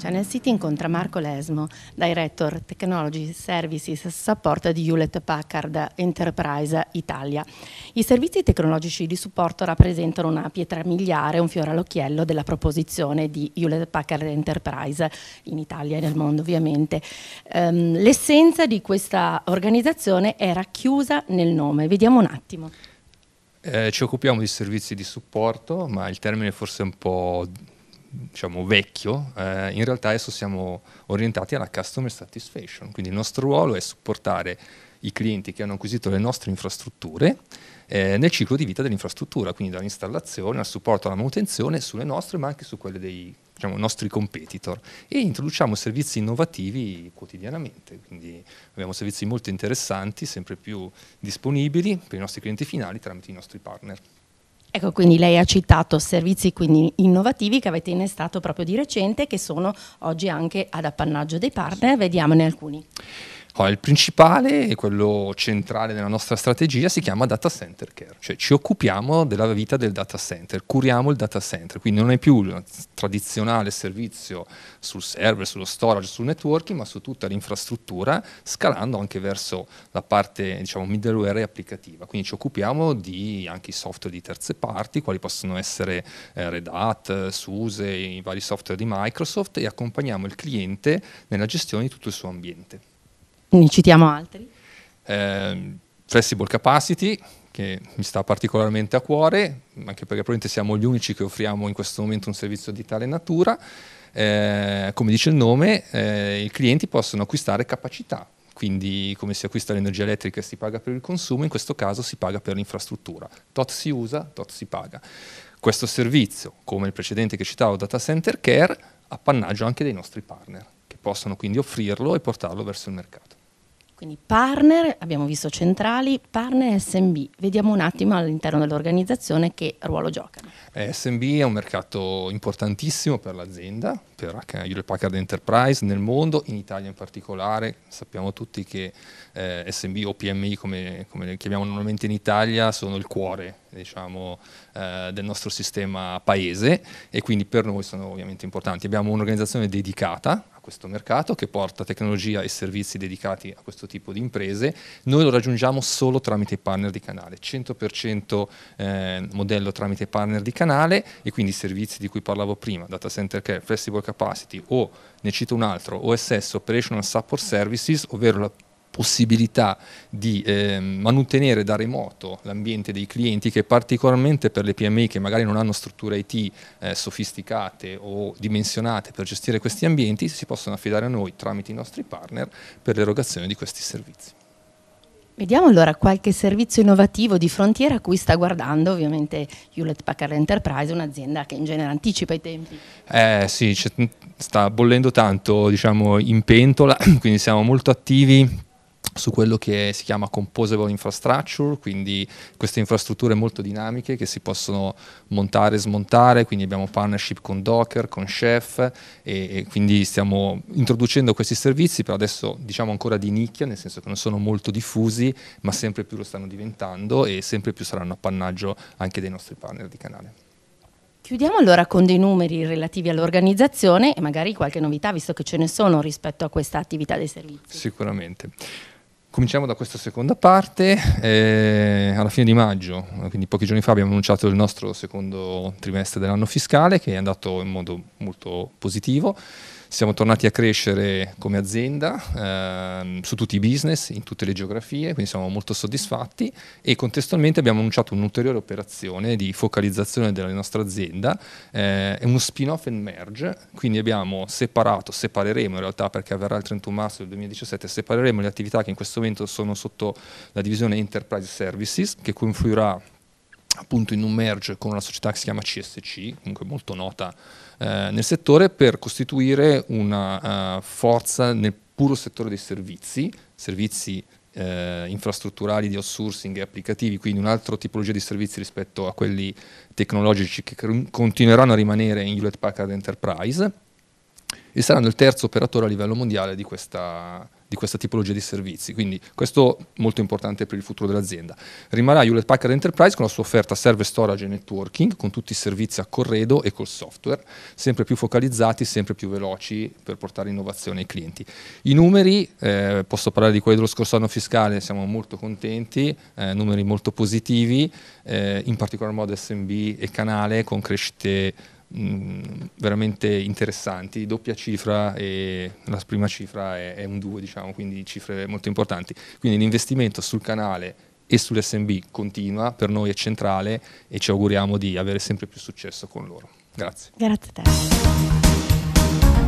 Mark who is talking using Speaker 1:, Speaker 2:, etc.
Speaker 1: Channel cioè, City incontra Marco Lesmo, Director Technology Services Support di Hewlett Packard Enterprise Italia. I servizi tecnologici di supporto rappresentano una pietra miliare, un fiore all'occhiello della proposizione di Hewlett Packard Enterprise in Italia e nel mondo ovviamente. Um, l'essenza di questa organizzazione è racchiusa nel nome, vediamo un attimo.
Speaker 2: Eh, ci occupiamo di servizi di supporto, ma il termine è forse un po' diciamo, vecchio, eh, in realtà adesso siamo orientati alla customer satisfaction, quindi il nostro ruolo è supportare i clienti che hanno acquisito le nostre infrastrutture eh, nel ciclo di vita dell'infrastruttura, quindi dall'installazione al supporto alla manutenzione sulle nostre ma anche su quelle dei diciamo, nostri competitor e introduciamo servizi innovativi quotidianamente, quindi abbiamo servizi molto interessanti, sempre più disponibili per i nostri clienti finali tramite i nostri partner.
Speaker 1: Ecco, quindi lei ha citato servizi innovativi che avete innestato proprio di recente, che sono oggi anche ad appannaggio dei partner, vediamone
Speaker 2: alcuni il principale e quello centrale della nostra strategia si chiama data center care, cioè ci occupiamo della vita del data center, curiamo il data center, quindi non è più il tradizionale servizio sul server, sullo storage, sul networking, ma su tutta l'infrastruttura, scalando anche verso la parte diciamo, middleware e applicativa. Quindi ci occupiamo di anche i software di terze parti, quali possono essere eh, Red Hat, SUSE, i vari software di Microsoft e accompagniamo il cliente nella gestione di tutto il suo ambiente.
Speaker 1: Ne citiamo altri.
Speaker 2: Eh, flexible Capacity, che mi sta particolarmente a cuore, anche perché probabilmente siamo gli unici che offriamo in questo momento un servizio di tale natura. Eh, come dice il nome, eh, i clienti possono acquistare capacità, quindi come si acquista l'energia elettrica e si paga per il consumo, in questo caso si paga per l'infrastruttura. Tot si usa, tot si paga. Questo servizio, come il precedente che citavo, Data Center Care, appannaggio anche dei nostri partner, che possono quindi offrirlo e portarlo verso il mercato.
Speaker 1: Quindi partner, abbiamo visto centrali, partner SMB. Vediamo un attimo all'interno dell'organizzazione che ruolo giocano.
Speaker 2: Eh, SMB è un mercato importantissimo per l'azienda, per Hewlett Packard Enterprise nel mondo, in Italia in particolare. Sappiamo tutti che eh, SMB o PMI, come, come, le chiamiamo normalmente in Italia, sono il cuore diciamo, eh, del nostro sistema paese e quindi per noi sono ovviamente importanti. Abbiamo un'organizzazione dedicata questo mercato che porta tecnologia e servizi dedicati a questo tipo di imprese. Noi lo raggiungiamo solo tramite i partner di canale, 100% eh, modello tramite partner di canale e quindi i servizi di cui parlavo prima, data center care, flexible capacity o, ne cito un altro, OSS, Operational Support Services, ovvero la possibilità di eh, mantenere da remoto l'ambiente dei clienti che particolarmente per le PMI che magari non hanno strutture IT eh, sofisticate o dimensionate per gestire questi ambienti si possono affidare a noi tramite i nostri partner per l'erogazione di questi servizi.
Speaker 1: Vediamo allora qualche servizio innovativo di frontiera a cui sta guardando ovviamente Hewlett Packard Enterprise, un'azienda che in genere anticipa i tempi.
Speaker 2: Eh sì, sta bollendo tanto diciamo, in pentola, quindi siamo molto attivi su quello che si chiama composable infrastructure, quindi queste infrastrutture molto dinamiche che si possono montare e smontare, quindi abbiamo partnership con Docker, con Chef e, e, quindi stiamo introducendo questi servizi per adesso diciamo ancora di nicchia, nel senso che non sono molto diffusi, ma sempre più lo stanno diventando e sempre più saranno appannaggio anche dei nostri partner di canale.
Speaker 1: Chiudiamo allora con dei numeri relativi all'organizzazione e magari qualche novità, visto che ce ne sono rispetto a questa attività dei servizi.
Speaker 2: Sicuramente. Cominciamo da questa seconda parte, eh, alla fine di maggio, quindi pochi giorni fa abbiamo annunciato il nostro secondo trimestre dell'anno fiscale che è andato in modo molto positivo. Siamo tornati a crescere come azienda eh, su tutti i business, in tutte le geografie, quindi siamo molto soddisfatti e contestualmente abbiamo annunciato un'ulteriore operazione di focalizzazione della nostra azienda, eh, è uno spin-off and merge, quindi abbiamo separato, separeremo in realtà perché avverrà il 31 marzo del 2017, separeremo le attività che in questo momento sono sotto la divisione Enterprise Services che confluirà appunto in un merge con una società che si chiama CSC, comunque molto nota eh, nel settore, per costituire una uh, forza nel puro settore dei servizi, servizi eh, infrastrutturali di outsourcing e applicativi, quindi un'altra tipologia di servizi rispetto a quelli tecnologici che continueranno a rimanere in Hewlett Packard Enterprise e saranno il terzo operatore a livello mondiale di questa, di questa tipologia di servizi. Quindi questo è molto importante per il futuro dell'azienda. Rimarrà Hewlett Packard Enterprise con la sua offerta server storage e networking, con tutti i servizi a corredo e col software, sempre più focalizzati, sempre più veloci per portare innovazione ai clienti. I numeri, eh, posso parlare di quelli dello scorso anno fiscale, siamo molto contenti, eh, numeri molto positivi, eh, in particolar modo SMB e canale con crescite veramente interessanti, doppia cifra e la prima cifra è, è un 2, diciamo, quindi cifre molto importanti. Quindi l'investimento sul canale e sull'SMB continua, per noi è centrale e ci auguriamo di avere sempre più successo con loro. Grazie.
Speaker 1: Grazie a te.